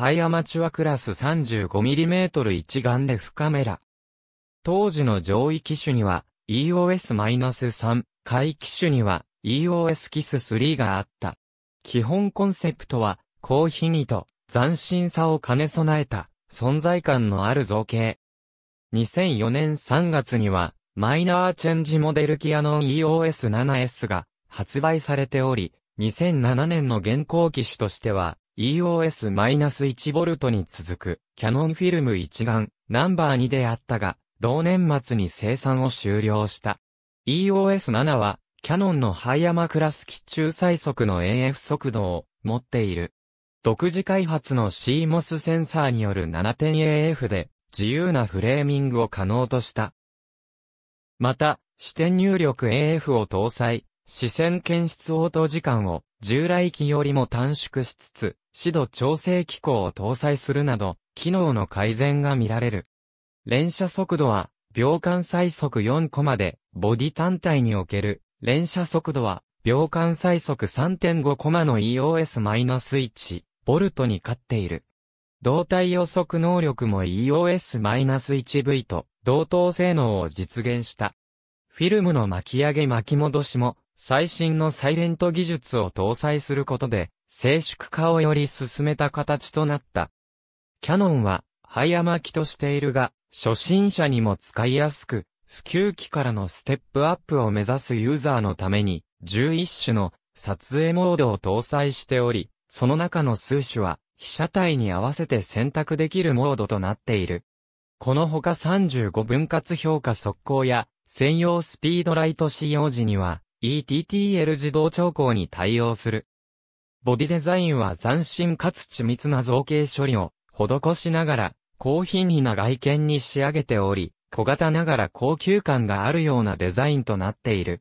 ハイアマチュアクラス 35mm 一眼レフカメラ。当時の上位機種には EOS-3、下位機種には EOS キス3があった。基本コンセプトは、高品位と斬新さを兼ね備えた存在感のある造形。2004年3月には、マイナーチェンジモデルキアノン EOS7S が発売されており、2007年の現行機種としては EOS-1V に続くキャノンフィルム一眼ナンバー2であったが、同年末に生産を終了した。EOS-7 は、キャノンのハイヤマクラス機中最速の AF 速度を持っている。独自開発の CMOS センサーによる 7.AF で自由なフレーミングを可能とした。また、視点入力 AF を搭載、視線検出応答時間を従来機よりも短縮しつつ、視度調整機構を搭載するなど、機能の改善が見られる。連射速度は、秒間最速4コマで、ボディ単体における、連射速度は、秒間最速3.5コマの EOS-1、ボルトに勝っている。動体予測能力も EOS-1V と、同等性能を実現した。フィルムの巻き上げ巻き戻しも、最新のサイレント技術を搭載することで、静粛化をより進めた形となった。キャノンは、早巻きとしているが、初心者にも使いやすく、普及機からのステップアップを目指すユーザーのために、11種の撮影モードを搭載しており、その中の数種は、被写体に合わせて選択できるモードとなっている。このほか35分割評価速攻や、専用スピードライト使用時には、ETTL 自動調校に対応する。ボディデザインは斬新かつ緻密な造形処理を施しながら、高品位な外見に仕上げており、小型ながら高級感があるようなデザインとなっている。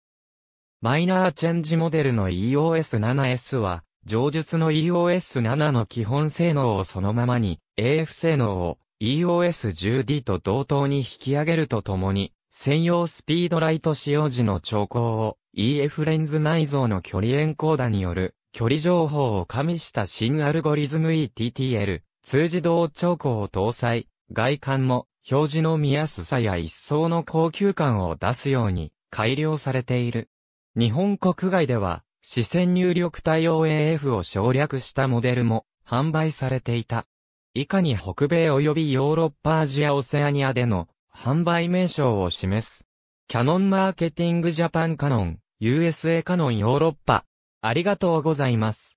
マイナーチェンジモデルの EOS7S は、上述の EOS7 の基本性能をそのままに、AF 性能を EOS10D と同等に引き上げるとともに、専用スピードライト使用時の調光を EF レンズ内蔵の距離エンコーダによる距離情報を加味した新アルゴリズム ETTL 通自動調光を搭載、外観も表示の見やすさや一層の高級感を出すように改良されている。日本国外では視線入力対応 AF を省略したモデルも販売されていた。以下に北米及びヨーロッパアジアオセアニアでの販売名称を示す。キャノンマーケティングジャパンカノン USA カノンヨーロッパ。ありがとうございます。